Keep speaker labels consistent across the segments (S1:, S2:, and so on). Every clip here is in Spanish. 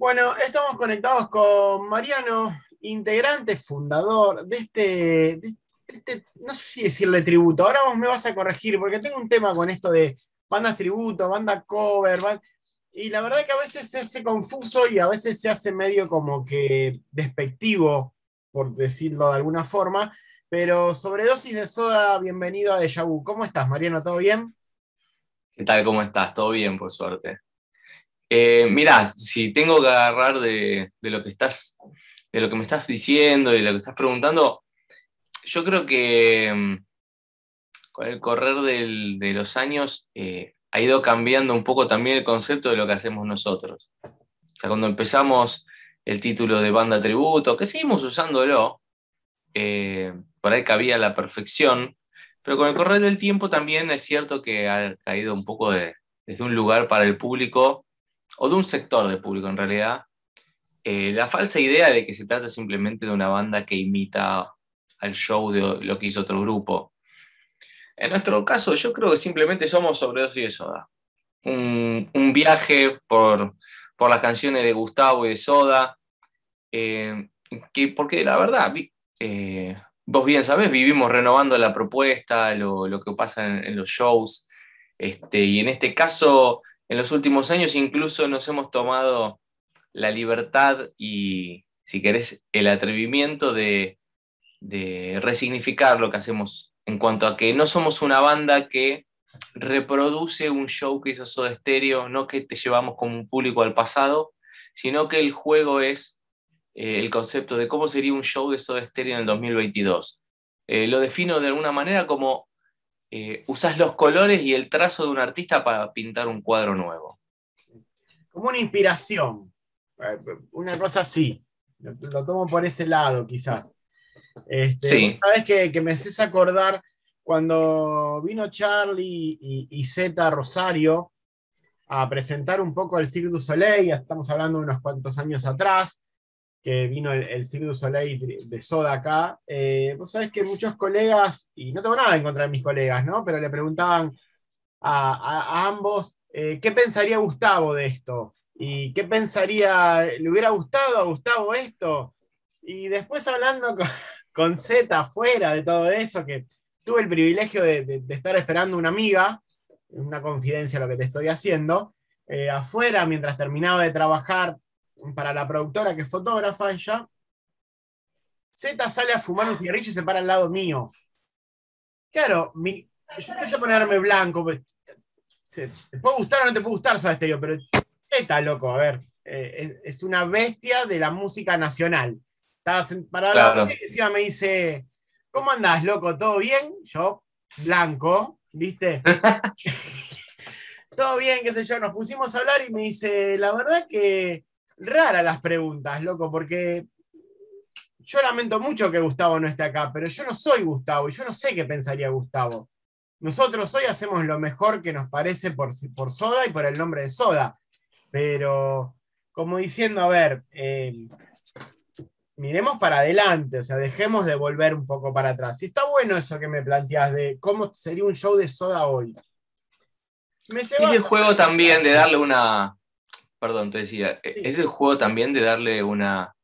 S1: Bueno, estamos conectados con Mariano, integrante, fundador este, de este, no sé si decirle tributo, ahora vos me vas a corregir, porque tengo un tema con esto de bandas tributo, banda cover, y la verdad que a veces se hace confuso y a veces se hace medio como que despectivo, por decirlo de alguna forma, pero sobre Dosis de soda, bienvenido a Deja ¿Cómo estás, Mariano? ¿Todo bien?
S2: ¿Qué tal? ¿Cómo estás? Todo bien, por suerte. Eh, mirá, si tengo que agarrar de, lo que estás, de lo que me estás diciendo y lo que estás preguntando, yo creo que mm, con el correr de los años eh, ha ido cambiando un poco también el concepto de lo que hacemos nosotros. O sea, cuando empezamos el título de banda tributo, que seguimos usándolo, eh, por ahí cabía la perfección, pero con el correr del tiempo también es cierto que ha caído un poco de, desde un lugar para el público o de un sector de público en realidad, eh, la falsa idea de que se trata simplemente de una banda que imita al show de lo que hizo otro grupo. En nuestro caso, yo creo que simplemente somos sobre sobredosis de soda. Un, viaje por, por, las canciones de Gustavo y de Soda, eh, que, porque la verdad, eh, vos bien sabés, vivimos renovando la propuesta, lo, que pasa en, en los shows, este, y en este caso en los últimos años incluso nos hemos tomado la libertad y, si querés, el atrevimiento de, resignificar lo que hacemos en cuanto a que no somos una banda que reproduce un show que hizo Soda Stereo, no que te llevamos como un público al pasado, sino que el juego es eh, el concepto de cómo sería un show de Soda Stereo en el 2022. Eh, lo defino de alguna manera como eh, usas los colores y el trazo de un artista para pintar un cuadro nuevo.
S1: Como una inspiración, eh, una cosa así. Lo, tomo por ese lado, quizás.
S2: Este,
S1: Sabes que, me haces acordar cuando vino Charlie y, y Zeta Rosario a presentar un poco el Cirque du Soleil, estamos hablando de unos cuantos años atrás, que vino el, el Cirque Soleil de Soda acá, eh, vos sabés que muchos colegas, y no tengo nada en contra de mis colegas, Pero le preguntaban a, ambos, eh, ¿qué pensaría Gustavo de esto? ¿Y qué pensaría, le hubiera gustado a Gustavo esto? Y después hablando con, Z afuera de todo eso, que tuve el privilegio de, estar esperando una amiga, una confidencia lo que te estoy haciendo, eh, afuera mientras terminaba de trabajar para la productora que es fotógrafa ella, Z sale a fumar un cigarrillo y se para al lado mío. Claro, yo empecé a ponerme blanco. Pues, te, puede gustar o no te puede gustar, sabes, yo pero Z, loco, a ver, eh, es, una bestia de la música nacional. Estaba parado la la y me dice, ¿cómo andás, loco? ¿Todo bien? Yo, blanco, ¿viste? Todo bien, qué sé yo, nos pusimos a hablar y me dice, la verdad que rara las preguntas, loco, porque yo lamento mucho que Gustavo no esté acá, pero yo no soy Gustavo y yo no sé qué pensaría Gustavo. Nosotros hoy hacemos lo mejor que nos parece por, por Soda y por el nombre de Soda, pero como diciendo, a ver, eh, miremos para adelante, o sea, dejemos de volver un poco para atrás. Y está bueno eso que me planteas de cómo sería un show de Soda hoy. Me el juego también de darle
S2: una, perdón, te decía, e-, es el juego también de darle una,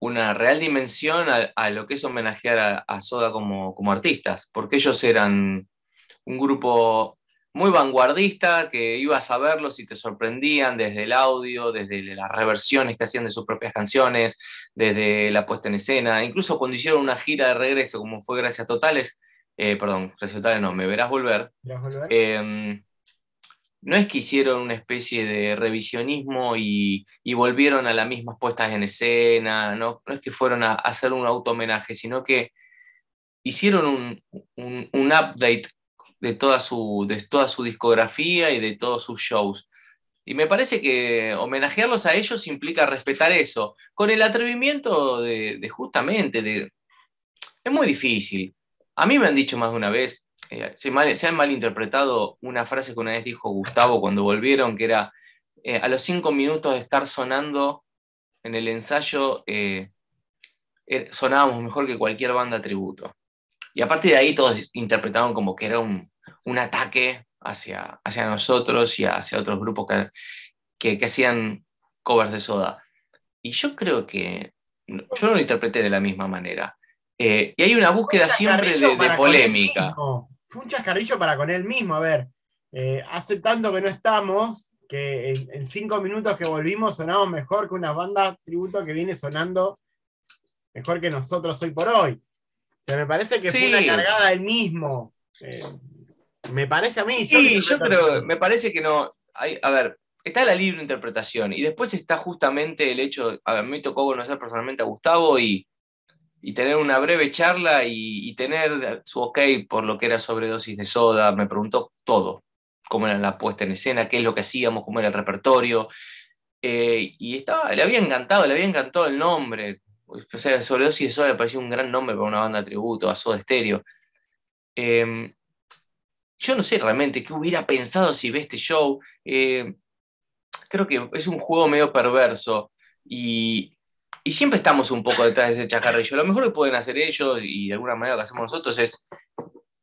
S2: una real dimensión a, lo que es homenajear a, Soda como, como artistas, porque ellos eran un grupo muy vanguardista, que ibas a verlos y te sorprendían desde el audio, desde las reversiones que hacían de sus propias canciones, desde la puesta en escena, incluso cuando hicieron una gira de regreso, como fue Gracias Totales, eh, perdón, Gracias Totales no, Me Verás Volver, ¿Verás em, no es que hicieron una especie de revisionismo y, volvieron a las mismas puestas en escena, no, no es que fueron a, hacer un auto homenaje, sino que hicieron un, update de toda, su, de toda su discografía y de todos sus shows. Y me parece que homenajearlos a ellos implica respetar eso, con el atrevimiento de, de justamente, de... es muy difícil. A mí me han dicho más de una vez, se, han malinterpretado una frase que una vez dijo Gustavo cuando volvieron, que era, eh, a los cinco minutos de estar sonando en el ensayo, eh, eh, sonábamos mejor que cualquier banda tributo. Y a partir de ahí todos interpretaban como que era un, ataque hacia, hacia nosotros y hacia otros grupos que, que, hacían covers de soda. Y yo creo que yo no lo interpreté de la misma manera. y hay una búsqueda siempre de, polémica
S1: fue un chascarrillo para con él mismo. A ver, eh, hace tanto que no estamos, que en, cinco minutos que volvimos sonamos mejor que una banda tributo que viene sonando mejor que nosotros hoy por hoy. O sea, me parece que fue una cargada él mismo.
S2: Eh, me
S1: parece a mí. sí, yo creo, me
S2: parece que no. a ver, está la libre interpretación y después está justamente el hecho, a mí me tocó conocer personalmente a Gustavo y y tener una breve charla y, tener su ok por lo que era sobredosis de soda. Me preguntó todo, cómo era la puesta en escena, qué es lo que hacíamos, cómo era el repertorio. Eh, y estaba, le había encantado, le había encantado el nombre. O sea, sobredosis de soda le parecía un gran nombre para una banda de tributo a Soda Stereo. Em, yo no sé realmente qué hubiera pensado si ve este show. Eh, creo que es un juego medio perverso y, y siempre estamos un poco detrás de ese chacarrillo. Lo mejor que pueden hacer ellos y de alguna manera lo que hacemos nosotros es.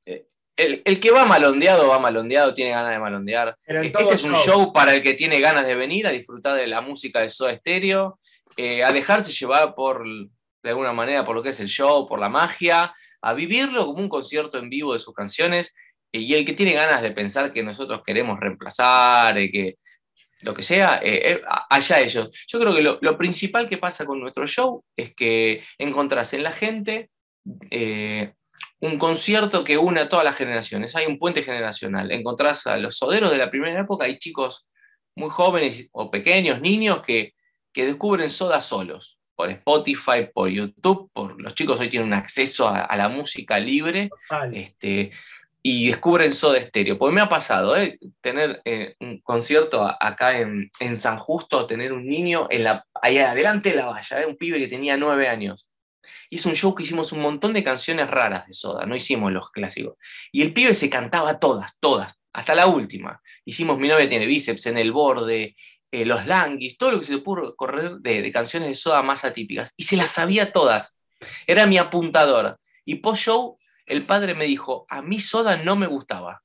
S2: Eh, el, que va malondeado, va malondeado, tiene ganas de malondear. Este es un show. para el que tiene ganas de venir a disfrutar de la música de Soda Stereo, eh, a dejarse llevar por, de alguna manera, por lo que es el show, por la magia, a vivirlo como un concierto en vivo de sus canciones. Eh, y el que tiene ganas de pensar que nosotros queremos reemplazar, que, lo que sea, eh, eh, allá ellos. Yo creo que lo, principal que pasa con nuestro show es que encontrás en la gente eh, un concierto que une a todas las generaciones. Hay un puente generacional. Encontrás a los soderos de la primera época, hay chicos muy jóvenes o pequeños, niños que, que descubren soda solos, por Spotify, por YouTube, por los chicos hoy tienen un acceso a, la música libre. Este, y descubren Soda Estéreo. Pues me ha pasado, ¿eh? Tener eh, un concierto acá en, en, San Justo, tener un niño en la, ahí adelante de la valla, ¿eh? un pibe que tenía nueve años. Hizo un show que hicimos un montón de canciones raras de Soda, no hicimos los clásicos. Y el pibe se cantaba todas, todas, hasta la última. Hicimos Mi novia tiene bíceps en el borde, eh, Los Languis, todo lo que se pudo correr de, de canciones de Soda más atípicas. Y se las sabía todas. Era mi apuntador. Y post-show el padre me dijo, a mí soda no me gustaba.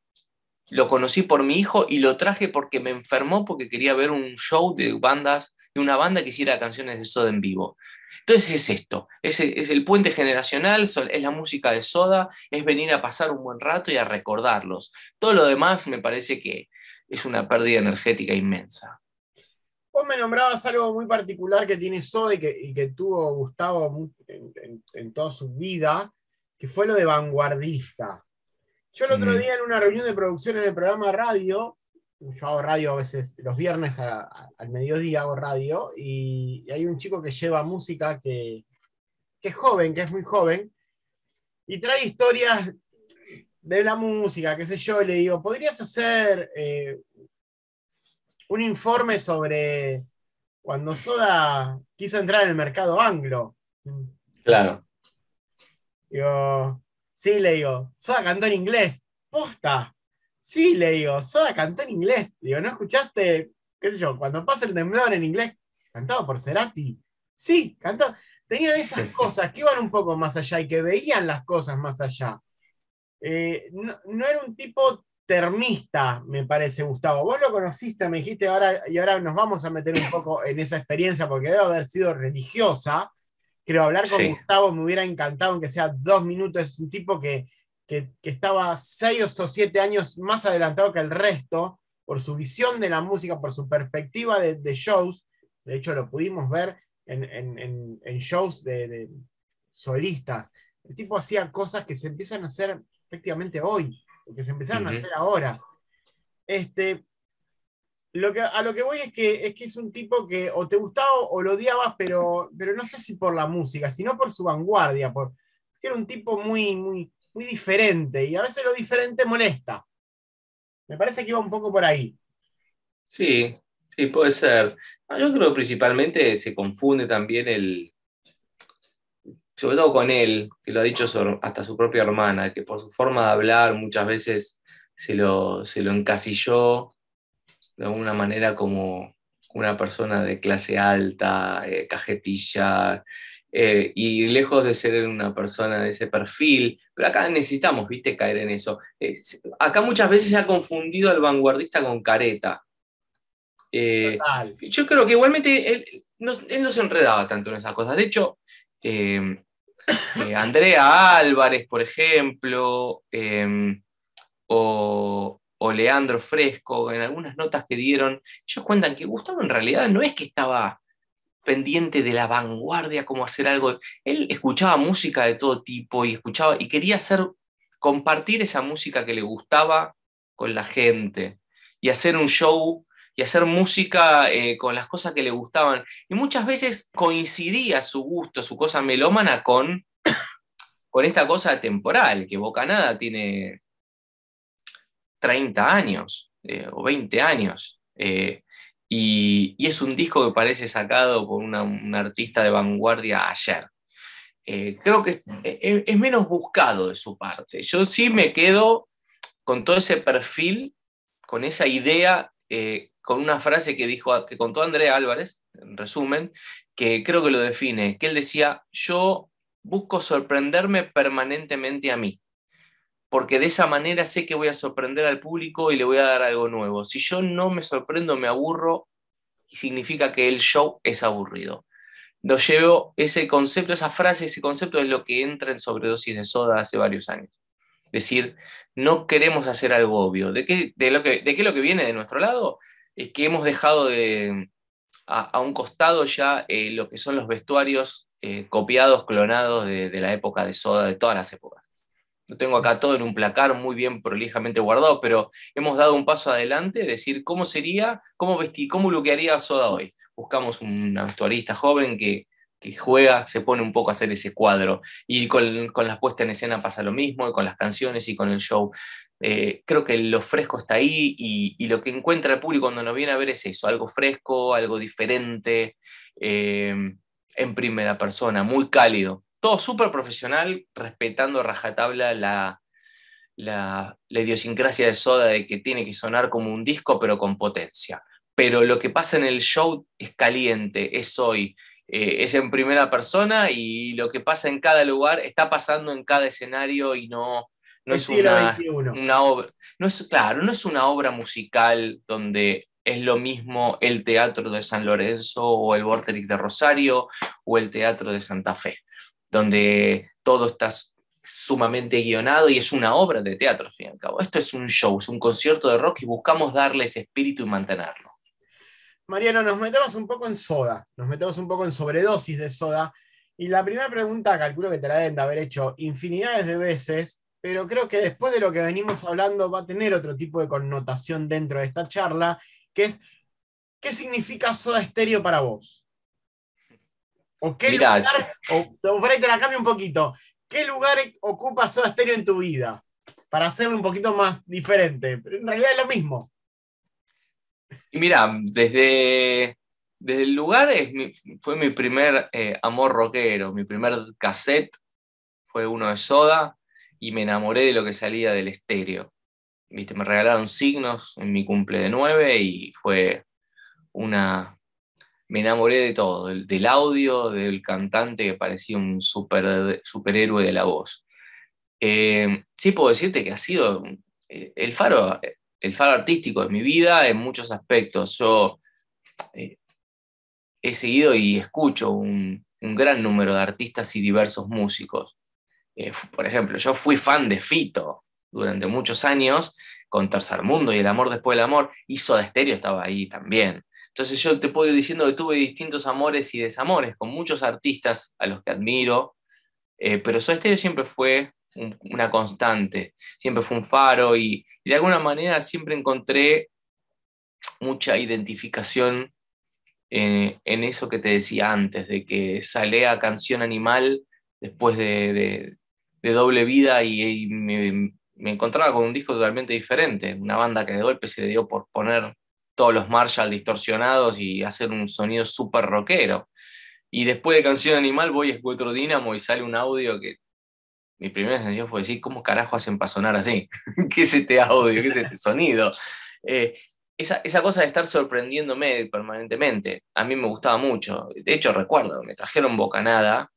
S2: Lo conocí por mi hijo y lo traje porque me enfermó porque quería ver un show de bandas, de una banda que hiciera canciones de soda en vivo. Entonces es esto, es, el puente generacional, es la música de soda, es venir a pasar un buen rato y a recordarlos. Todo lo demás me parece que es una pérdida energética inmensa.
S1: Vos me nombrabas algo muy particular que tiene Soda y que, tuvo Gustavo en, toda su vida, que fue lo de vanguardista. Yo el otro mm. día en una reunión de producción en el programa radio, yo hago radio a veces los viernes al mediodía hago radio, y, hay un chico que lleva música que, es joven, que es muy joven, y trae historias de la música, qué sé yo, y le digo, ¿podrías hacer eh, un informe sobre cuando Soda quiso entrar en el mercado anglo? Claro. Digo, sí, le digo, Soda cantó en inglés. Posta. Sí, le digo, Soda cantó en inglés. Digo, ¿no escuchaste, qué sé yo, cuando pasa el temblor en inglés? Cantado por Cerati. Sí, cantado. Tenían esas cosas que iban un poco más allá y que veían las cosas más allá. Eh, no, era un tipo termista, me parece, Gustavo. Vos lo conociste, me dijiste, ahora, y ahora nos vamos a meter un poco en esa experiencia porque debe haber sido religiosa pero hablar con Gustavo, me hubiera encantado, aunque sea dos minutos. Es un tipo que, estaba seis o siete años más adelantado que el resto por su visión de la música, por su perspectiva de, shows. De hecho, lo pudimos ver en, shows de, solistas. El tipo hacía cosas que se empiezan a hacer prácticamente hoy, que se empezaron a hacer ahora. Este, lo que, a lo que voy es que, es que es un tipo que o te gustaba o lo odiabas, pero, pero no sé si por la música, sino por su vanguardia, por, que era un tipo muy, muy, muy diferente y a veces lo diferente molesta. Me parece que iba un poco por ahí.
S2: Sí, sí, puede ser. Ah, yo creo que principalmente se confunde también el, sobre todo con él, que lo ha dicho hasta su propia hermana, que por su forma de hablar muchas veces se lo, se lo encasilló de alguna manera como una persona de clase alta, eh, cajetilla, eh, y lejos de ser una persona de ese perfil, pero acá necesitamos, viste, caer en eso. acá muchas veces se ha confundido al vanguardista con careta. Eh, yo creo que igualmente él no, se enredaba tanto en esas cosas. De hecho, em, Andrea Álvarez, por ejemplo, em, o, o Leandro Fresco, en algunas notas que dieron, ellos cuentan que Gustavo en realidad no es que estaba pendiente de la vanguardia, como hacer algo. Él escuchaba música de todo tipo y escuchaba y quería hacer compartir esa música que le gustaba con la gente y hacer un show y hacer música eh, con las cosas que le gustaban. Y muchas veces coincidía su gusto, su cosa melómana con, con esta cosa temporal que Boca Nada tiene 30 años eh, o 20 años. Eh, y, es un disco que parece sacado por un artista de vanguardia ayer. Eh, creo que es, menos buscado de su parte. Yo sí me quedo con todo ese perfil, con esa idea, con una frase que, dijo, que contó Andrea Álvarez, en resumen, que creo que lo define, que él decía, yo busco sorprenderme permanentemente a mí porque de esa manera sé que voy a sorprender al público y le voy a dar algo nuevo. Si yo no me sorprendo, me aburro, y significa que el show es aburrido. Lo llevo, ese concepto, esa frase, ese concepto es lo que entra en sobredosis de soda hace varios años. Es decir, no queremos hacer algo obvio. ¿De qué, lo que, lo que viene de nuestro lado? Es que hemos dejado a, un costado ya eh, lo que son los vestuarios eh, copiados, clonados de la época de soda, de todas las épocas tengo acá todo en un placar muy bien prolijamente guardado, pero hemos dado un paso adelante, decir cómo sería, cómo vestir, cómo haría Soda hoy. Buscamos un actualista joven que, juega, se pone un poco a hacer ese cuadro. Y con, las puestas en escena pasa lo mismo, y con las canciones y con el show. Eh, creo que lo fresco está ahí y, lo que encuentra el público cuando nos viene a ver es eso, algo fresco, algo diferente, eh, en primera persona, muy cálido todo súper profesional, respetando rajatabla la, idiosincrasia de Soda de que tiene que sonar como un disco, pero con potencia. Pero lo que pasa en el show es caliente, es hoy, eh, es en primera persona y lo que pasa en cada lugar está pasando en cada escenario y no, es una, obra. No es, claro, no es una obra musical donde es lo mismo el teatro de San Lorenzo o el Vortex de Rosario o el teatro de Santa Fe donde todo está sumamente guionado y es una obra de teatro, al fin y al cabo. Esto es un show, es un concierto de rock y buscamos darle ese espíritu y mantenerlo.
S1: Mariano, nos metemos un poco en soda, nos metemos un poco en sobredosis de soda. Y la primera pregunta, calculo que te la deben de haber hecho infinidades de veces, pero creo que después de lo que venimos hablando va a tener otro tipo de connotación dentro de esta charla, que es, ¿qué significa soda estéreo para vos? ¿O qué lugar, o, por ahí te la cambio un poquito, qué lugar ocupa Soda Stereo en tu vida? Para hacerlo un poquito más diferente, pero en realidad es lo mismo.
S2: Y mira, desde, desde el lugar fue mi primer eh, amor rockero, mi primer cassette fue uno de Soda y me enamoré de lo que salía del estéreo. Viste, me regalaron signos en mi cumple de nueve y fue una, me enamoré de todo, del, audio, del cantante que parecía un super, superhéroe de la voz. Eh, sí puedo decirte que ha sido eh, el faro, eh, el faro artístico de mi vida en muchos aspectos. Yo he seguido y escucho un, gran número de artistas y diversos músicos. por ejemplo, yo fui fan de Fito durante muchos años con Tercer Mundo y El Amor Después del Amor, y Soda Stereo estaba ahí también. Entonces yo te puedo ir diciendo que tuve distintos amores y desamores con muchos artistas a los que admiro, eh, pero su estilo siempre fue una constante, siempre fue un faro y, de alguna manera siempre encontré mucha identificación eh, en eso que te decía antes, de que a canción animal después de, doble vida y, me, me encontraba con un disco totalmente diferente, una banda que de golpe se le dio por poner todos los Marshall distorsionados y hacer un sonido súper rockero. Y después de Canción Animal voy a escuchar Dínamo y sale un audio que mi primera sensación fue decir, ¿cómo carajo hacen para sonar así? ¿Qué es este audio? ¿Qué es este sonido? Eh, esa, esa, cosa de estar sorprendiéndome permanentemente, a mí me gustaba mucho. De hecho, recuerdo, me trajeron bocanada,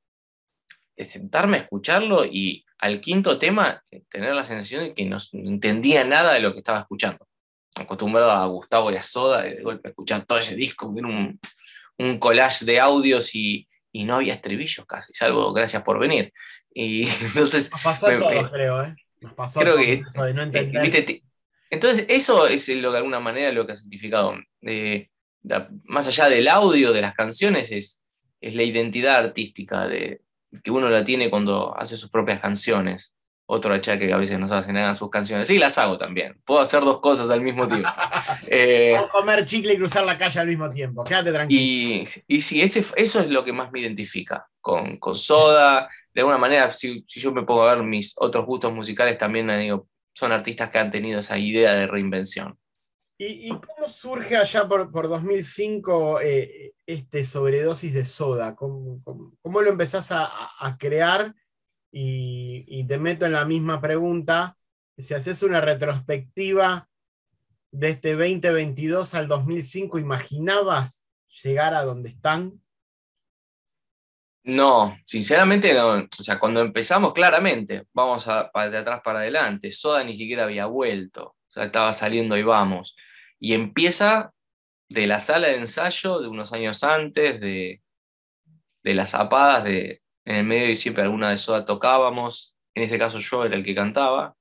S2: de sentarme a escucharlo y al quinto tema eh, tener la sensación de que no entendía nada de lo que estaba escuchando acostumbrado a Gustavo y a Soda, de golpe escuchar todo ese disco, un, collage de audios y, no había estribillos casi, salvo gracias por venir. Y entonces... Nos pasó eh, creo, ¿eh? Nos pasó eso
S1: no eh,
S2: Entonces, eso es lo de alguna manera lo que ha significado. más allá del audio de las canciones, es, es la identidad artística de, que uno la tiene cuando hace sus propias canciones otro achaque que a veces nos hacen nada sus canciones. sí las hago también. Puedo hacer dos cosas al mismo tiempo. eh,
S1: comer chicle y cruzar la calle al mismo tiempo. Quédate tranquilo.
S2: Y, y sí, ese, eso es lo que más me identifica con, con Soda. De alguna manera, si, yo me pongo a ver mis otros gustos musicales, también eh, son artistas que han tenido esa idea de reinvención.
S1: ¿Y, cómo surge allá por, 2005 eh, este sobredosis de soda? ¿Cómo, cómo, lo empezás a, a crear? y, te meto en la misma pregunta, si haces una retrospectiva de este 2022 al 2005, ¿imaginabas llegar a donde están?
S2: No, sinceramente O sea, cuando empezamos, claramente, vamos de atrás para adelante. Soda ni siquiera había vuelto. estaba saliendo y vamos. Y empieza de la sala de ensayo de unos años antes, de, de las zapadas de, en el medio y siempre alguna de Soda tocábamos, en este caso yo era el que cantaba,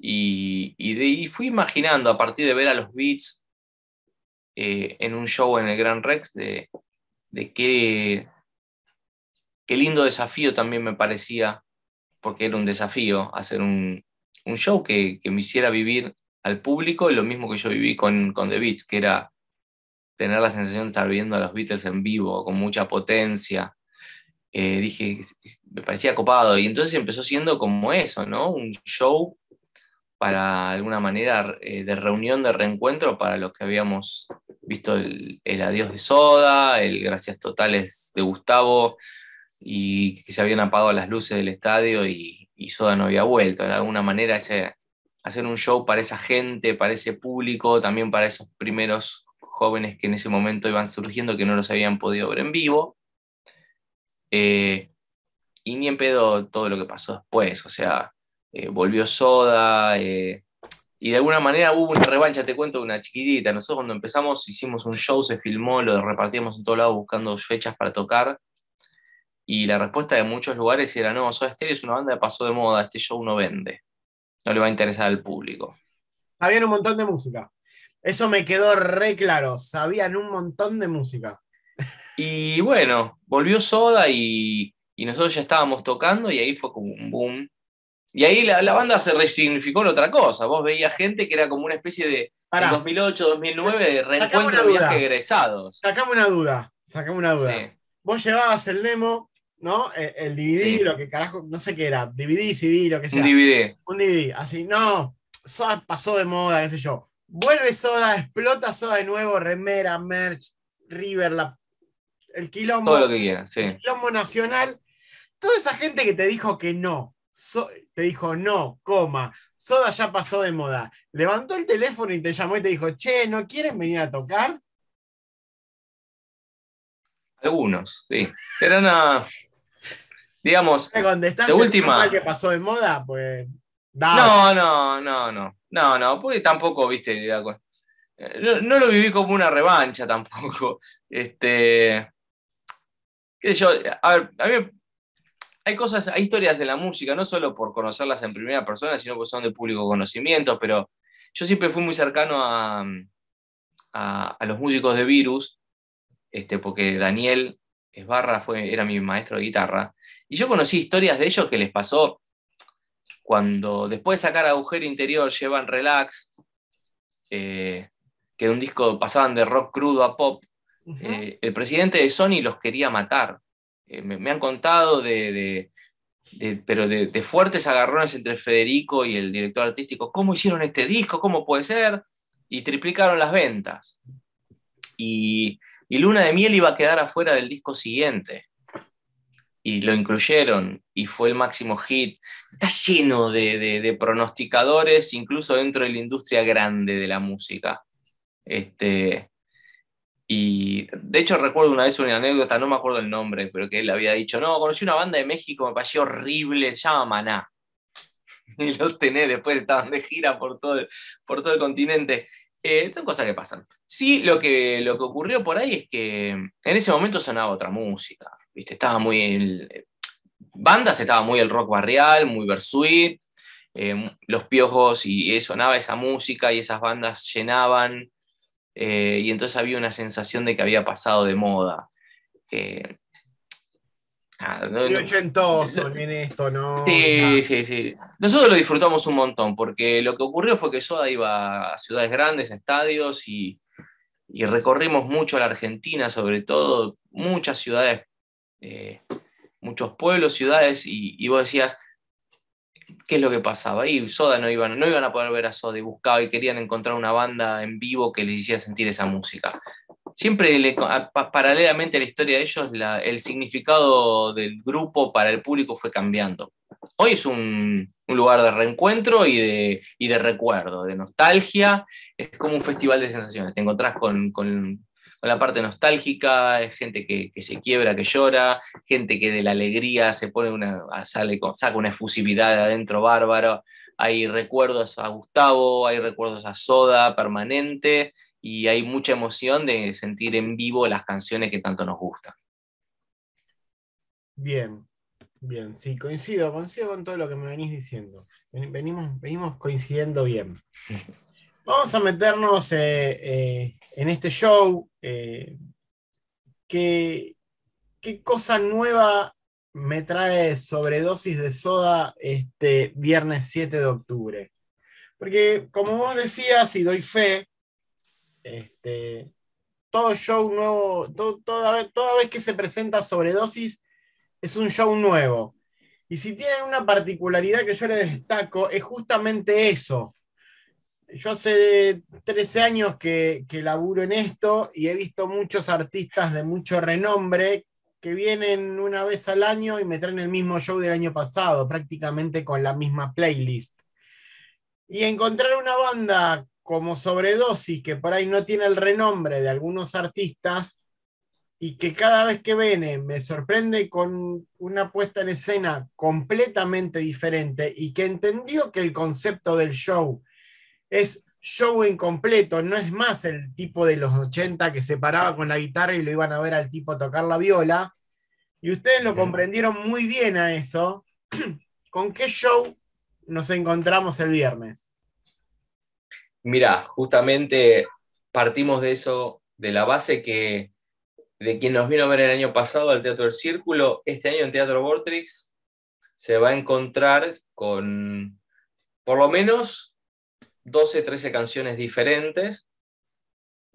S2: y, de, ahí fui imaginando a partir de ver a los Beats eh, en un show en el Gran Rex de, de qué, qué lindo desafío también me parecía, porque era un desafío hacer un, un show que, que, me hiciera vivir al público lo mismo que yo viví con, con The Beats, que era tener la sensación de estar viendo a los Beatles en vivo, con mucha potencia, eh, dije, me parecía copado. Y entonces empezó siendo como eso, ¿no? Un show para alguna manera eh, de reunión, de reencuentro para los que habíamos visto el, adiós de Soda, el gracias totales de Gustavo y que se habían apagado las luces del estadio y, Soda no había vuelto. De alguna manera hacer un show para esa gente, para ese público, también para esos primeros jóvenes que en ese momento iban surgiendo que no los habían podido ver en vivo. Eh, y ni en pedo todo lo que pasó después, o sea, eh, volvió Soda, eh, y de alguna manera hubo una revancha, te cuento, una chiquitita. Nosotros cuando empezamos hicimos un show, se filmó, lo repartíamos en todos lado buscando fechas para tocar. Y la respuesta de muchos lugares era, no, Soda Stereo es una banda que pasó de moda, este show no vende, no le va a interesar al público.
S1: Sabían un montón de música, eso me quedó re claro, sabían un montón de música.
S2: Y bueno, volvió Soda y, nosotros ya estábamos tocando y ahí fue como un boom. Y ahí la, banda se resignificó en otra cosa. Vos veías gente que era como una especie de 2008, 2009 de reencuentro de viajes egresados.
S1: Sacame una duda, sacamos una duda. Vos llevabas el demo, ¿no? Eh, el, DVD, lo que carajo, no sé qué era, DVD, CD, lo que sea. Un DVD. Un DVD, así, no, Soda pasó de moda, qué sé yo. Vuelve Soda, explota Soda de nuevo, remera, merch, River, la el quilombo, lo que nacional, toda esa gente que te dijo que no, te dijo no, coma, Soda ya pasó de moda, levantó el teléfono y te llamó y te dijo, che, ¿no quieren venir a tocar?
S2: Algunos, sí. Pero no, digamos, de última... que
S1: pasó de moda? Pues...
S2: No, no, no, no. No, no, porque tampoco, viste, eh, no, no, lo viví como una revancha tampoco. Este, a ver, mí hay cosas, hay historias de la música, no solo por conocerlas en primera persona, sino porque son de público conocimiento, pero yo siempre fui muy cercano a, los músicos de Virus, este, porque Daniel Esbarra fue, era mi maestro de guitarra, y yo conocí historias de ellos que les pasó cuando después de sacar agujero interior llevan relax, eh, que de un disco pasaban de rock crudo a pop, eh, el presidente de Sony los quería matar. Eh, me, han contado de, pero de, fuertes agarrones entre Federico y el director artístico. ¿Cómo hicieron este disco? ¿Cómo puede ser? Y triplicaron las ventas. Y, y Luna de Miel iba a quedar afuera del disco siguiente. Y lo incluyeron y fue el máximo hit. Está lleno de, pronosticadores, incluso dentro de la industria grande de la música. Este, y de hecho recuerdo una vez una anécdota, no me acuerdo el nombre, pero que él había dicho, no, conocí una banda de México, me pareció horrible, se llama Maná. Y los tenés, después estaban de gira por todo el, por todo el continente. Eh, son cosas que pasan. Sí, lo que, lo que ocurrió por ahí es que en ese momento sonaba otra música, ¿viste? Estaba muy... El, bandas estaba muy el rock barrial, muy versuit eh, Los Piojos, y sonaba esa música y esas bandas llenaban eh, y entonces había una sensación de que había pasado de moda. Eh, no,
S1: ochentoso, no, esto, ¿no?
S2: Sí, sí, sí. Nosotros lo disfrutamos un montón, porque lo que ocurrió fue que Soda iba a ciudades grandes, a estadios, y, recorrimos mucho a la Argentina, sobre todo, muchas ciudades, eh, muchos pueblos, ciudades, y vos decías, ¿qué es lo que pasaba? Y Soda no iban, no iban a poder ver a Soda y buscaba y querían encontrar una banda en vivo que les hiciera sentir esa música. Siempre paralelamente a la historia de ellos, el significado del grupo para el público fue cambiando. Hoy es un, lugar de reencuentro y de, de, recuerdo, de nostalgia. Es como un festival de sensaciones. Te encontrás con la parte nostálgica, gente que, se quiebra, que llora, gente que de la alegría se pone una, sale saca una efusividad de adentro bárbaro. Hay recuerdos a Gustavo, hay recuerdos a Soda permanente y hay mucha emoción de sentir en vivo las canciones que tanto nos gustan.
S1: Bien, bien, sí, coincido, coincido con todo lo que me venís diciendo. Venimos, venimos coincidiendo bien. Vamos a meternos eh, eh, en este show. Eh, ¿qué, cosa nueva me trae sobredosis de soda este viernes 7 de octubre? Porque como vos decías, y doy fe, este, todo show nuevo, toda vez que se presenta sobredosis, es un show nuevo. Y si tienen una particularidad que yo les destaco, es justamente eso, yo hace 13 años que, que, laburo en esto y he visto muchos artistas de mucho renombre que vienen una vez al año y me traen el mismo show del año pasado, prácticamente con la misma playlist. Y encontrar una banda como Sobredosis, que por ahí no tiene el renombre de algunos artistas, y que cada vez que viene me sorprende con una puesta en escena completamente diferente y que entendió que el concepto del show es show incompleto, no es más el tipo de los 80 que se paraba con la guitarra y lo iban a ver al tipo tocar la viola. Y ustedes lo comprendieron muy bien a eso. ¿Con qué show nos encontramos el viernes?
S2: Mira, justamente partimos de eso, de la base que de quien nos vino a ver el año pasado al Teatro del Círculo, este año en Teatro Vortrix se va a encontrar con por lo menos 12, 13 canciones diferentes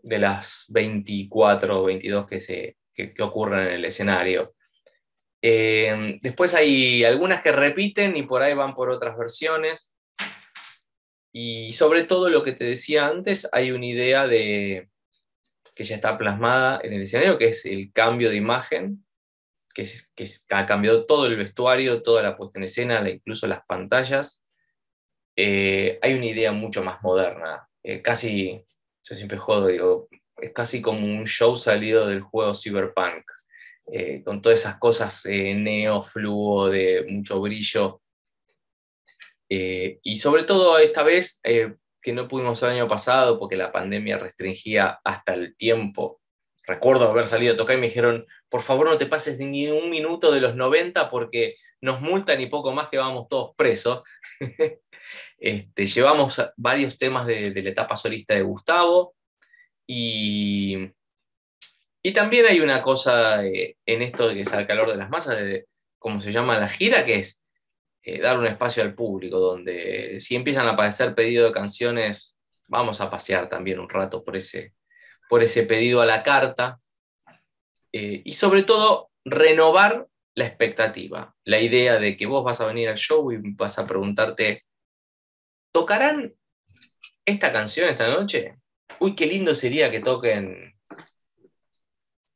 S2: de las 24 o 22 que, se, que, ocurren en el escenario. Em, después hay algunas que repiten y por ahí van por otras versiones. Y sobre todo lo que te decía antes, hay una idea de que ya está plasmada en el escenario, que es el cambio de imagen, que, ha cambiado todo el vestuario, toda la puesta en escena, incluso las pantallas. Eh, hay una idea mucho más moderna, eh, casi, yo siempre juego, digo, es casi como un show salido del juego cyberpunk, eh, con todas esas cosas neo, fluo, de mucho brillo. y sobre todo esta vez, que no pudimos el año pasado porque la pandemia restringía hasta el tiempo. Recuerdo haber salido a tocar y me dijeron, por favor no te pases ni un minuto de los 90 porque nos multan y poco más que vamos todos presos. Este, llevamos varios temas de, la etapa solista de Gustavo y, también hay una cosa eh, en esto que es al calor de las masas, de, como se llama la gira, que es eh, dar un espacio al público, donde si empiezan a aparecer pedidos de canciones, vamos a pasear también un rato por ese, por ese pedido a la carta. Eh, y sobre todo, renovar la expectativa, la idea de que vos vas a venir al show y vas a preguntarte, ¿tocarán esta canción esta noche? Uy, qué lindo sería que toquen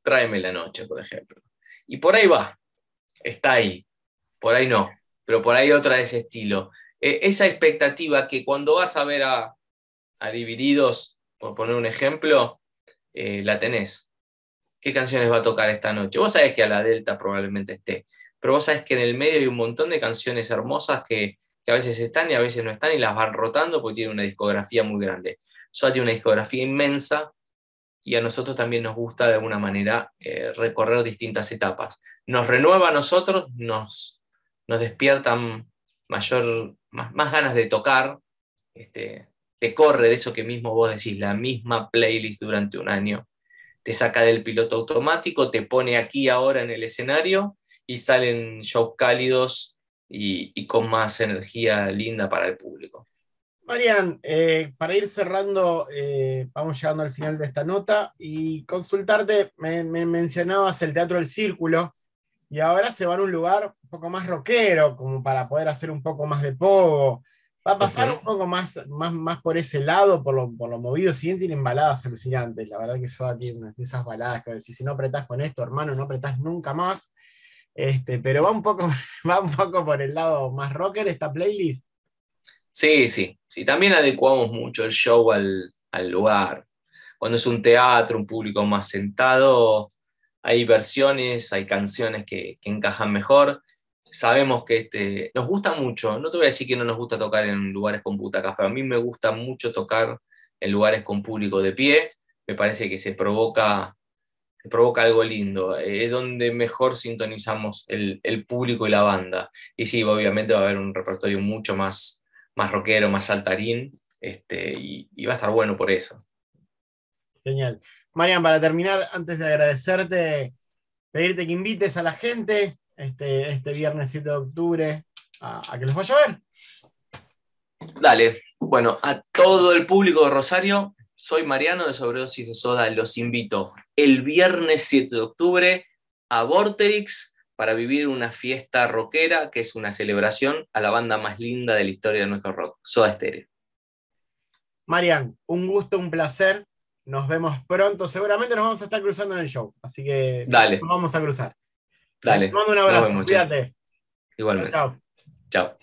S2: Tráeme la noche, por ejemplo. Y por ahí va, está ahí, por ahí no, pero por ahí otra de ese estilo. E, esa expectativa que cuando vas a ver a, Divididos, por poner un ejemplo, eh, la tenés qué canciones va a tocar esta noche. Vos sabés que a la Delta probablemente esté, pero vos sabés que en el medio hay un montón de canciones hermosas que, a veces están y a veces no están y las van rotando porque tiene una discografía muy grande. SOA tiene una discografía inmensa y a nosotros también nos gusta de alguna manera eh, recorrer distintas etapas. Nos renueva a nosotros, nos, nos despiertan mayor, más, ganas de tocar, este, te corre de eso que mismo vos decís, la misma playlist durante un año te saca del piloto automático, te pone aquí ahora en el escenario y salen shows cálidos y, con más energía linda para el público.
S1: Marian, eh, para ir cerrando, eh, vamos llegando al final de esta nota y consultarte, me, me, mencionabas el Teatro del Círculo y ahora se va a un lugar un poco más rockero, como para poder hacer un poco más de pogo. Va a pasar un poco más, más, más por ese lado, por lo, por movido. Si bien tienen baladas alucinantes, la verdad que Soda tiene esas baladas que si, si no apretás con esto, hermano, no apretás nunca más. Este, pero va un, poco, va un poco por el lado más rocker esta playlist.
S2: Sí, sí, sí. También adecuamos mucho el show al, lugar. Cuando es un teatro, un público más sentado, hay versiones, hay canciones que encajan mejor sabemos que este, nos gusta mucho, no te voy a decir que no nos gusta tocar en lugares con butacas, pero a mí me gusta mucho tocar en lugares con público de pie, me parece que se provoca, provoca algo lindo, eh, es donde mejor sintonizamos el, público y la banda. Y sí, obviamente va a haber un repertorio mucho más, más rockero, más saltarín, este, y, y va a estar bueno por eso.
S1: Genial. Marian, para terminar, antes de agradecerte, pedirte que invites a la gente este, este, viernes 7 de octubre a, que los vaya a ver.
S2: Dale, bueno, a todo el público de Rosario, soy Mariano de Sobredosis de Soda, los invito el viernes 7 de octubre a Vorterix para vivir una fiesta rockera que es una celebración a la banda más linda de la historia de nuestro rock, Soda Stereo.
S1: Marian, un gusto, un placer. Nos vemos pronto. Seguramente nos vamos a estar cruzando en el show. Así que vamos a cruzar.
S2: Dale. Te mando un abrazo. Cuídate. Igualmente. Chao. chao.